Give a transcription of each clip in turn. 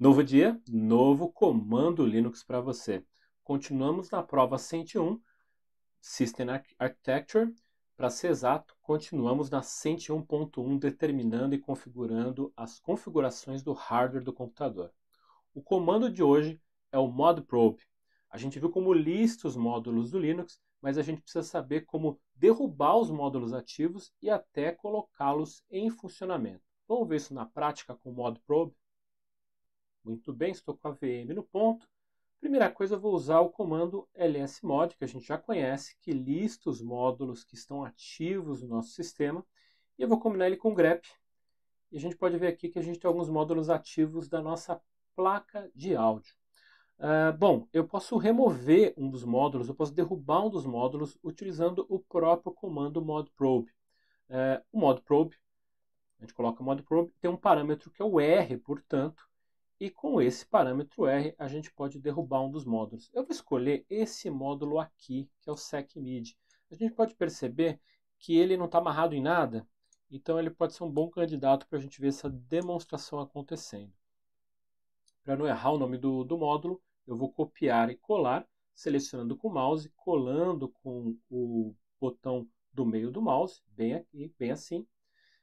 Novo dia, novo comando Linux para você. Continuamos na prova 101, System Architecture. Para ser exato, continuamos na 101.1, determinando e configurando as configurações do hardware do computador. O comando de hoje é o modprobe. A gente viu como lista os módulos do Linux, mas a gente precisa saber como derrubar os módulos ativos e até colocá-los em funcionamento. Vamos ver isso na prática com o modprobe? Muito bem, estou com a VM no ponto. Primeira coisa, eu vou usar o comando lsmod, que a gente já conhece, que lista os módulos que estão ativos no nosso sistema, e eu vou combinar ele com o grep. E a gente pode ver aqui que a gente tem alguns módulos ativos da nossa placa de áudio. Uh, bom, eu posso remover um dos módulos, eu posso derrubar um dos módulos utilizando o próprio comando modprobe. Uh, ah, o modprobe, a gente coloca o modprobe, tem um parâmetro que é o R, portanto, e com esse parâmetro R, a gente pode derrubar um dos módulos. Eu vou escolher esse módulo aqui, que é o secmid. A gente pode perceber que ele não está amarrado em nada, então ele pode ser um bom candidato para a gente ver essa demonstração acontecendo. Para não errar o nome do, do módulo, eu vou copiar e colar, selecionando com o mouse, colando com o botão do meio do mouse, bem aqui, bem assim.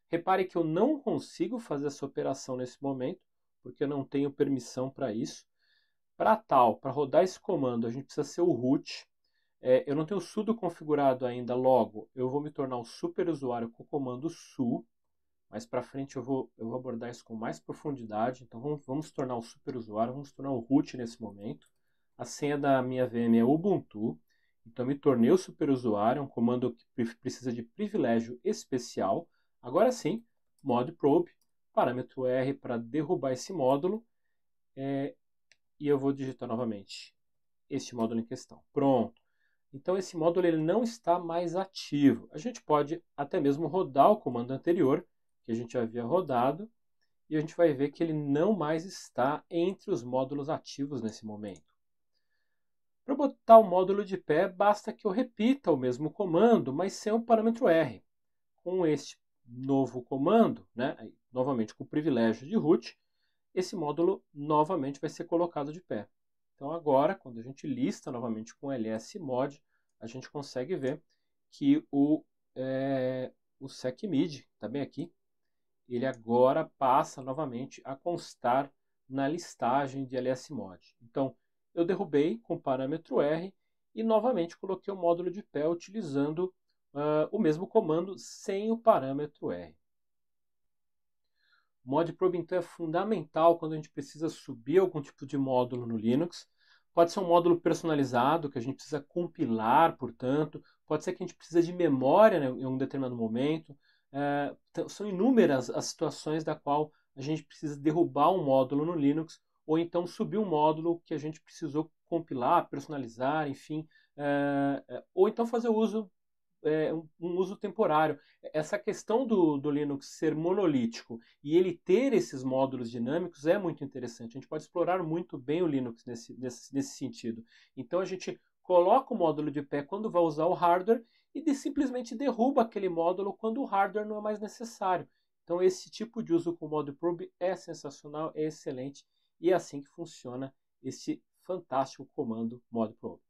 Repare que eu não consigo fazer essa operação nesse momento, porque eu não tenho permissão para isso. Para tal, para rodar esse comando, a gente precisa ser o root. É, eu não tenho o sudo configurado ainda, logo eu vou me tornar o super usuário com o comando su, mas para frente eu vou, eu vou abordar isso com mais profundidade, então vamos, vamos tornar o superusuário, super usuário, vamos tornar o root nesse momento. A senha da minha VM é Ubuntu, então me tornei o super usuário, é um comando que precisa de privilégio especial. Agora sim, mod probe, parâmetro R para derrubar esse módulo é, e eu vou digitar novamente este módulo em questão. Pronto. Então esse módulo ele não está mais ativo. A gente pode até mesmo rodar o comando anterior, que a gente havia rodado, e a gente vai ver que ele não mais está entre os módulos ativos nesse momento. Para botar o módulo de pé, basta que eu repita o mesmo comando, mas sem o parâmetro R. Com este novo comando, né, novamente com o privilégio de root, esse módulo novamente vai ser colocado de pé. Então agora, quando a gente lista novamente com lsmod, a gente consegue ver que o, é, o secmid, está bem aqui, ele agora passa novamente a constar na listagem de lsmod. Então, eu derrubei com o parâmetro r e novamente coloquei o módulo de pé utilizando uh, o mesmo comando sem o parâmetro r. Modprobe mod probe então é fundamental quando a gente precisa subir algum tipo de módulo no Linux. Pode ser um módulo personalizado que a gente precisa compilar, portanto, pode ser que a gente precisa de memória né, em um determinado momento. É, são inúmeras as situações da qual a gente precisa derrubar um módulo no Linux ou então subir um módulo que a gente precisou compilar, personalizar, enfim, é, é ou então fazer uso é, um, uso temporário. Essa questão do, do Linux ser monolítico e ele ter esses módulos dinâmicos é muito interessante. A gente pode explorar muito bem o Linux nesse, nesse, nesse sentido. Então a gente coloca o módulo de pé quando vai usar o hardware e de, simplesmente derruba aquele módulo quando o hardware não é mais necessário. Então esse tipo de uso com o modo probe é sensacional, é excelente e é assim que funciona esse fantástico comando modo probe.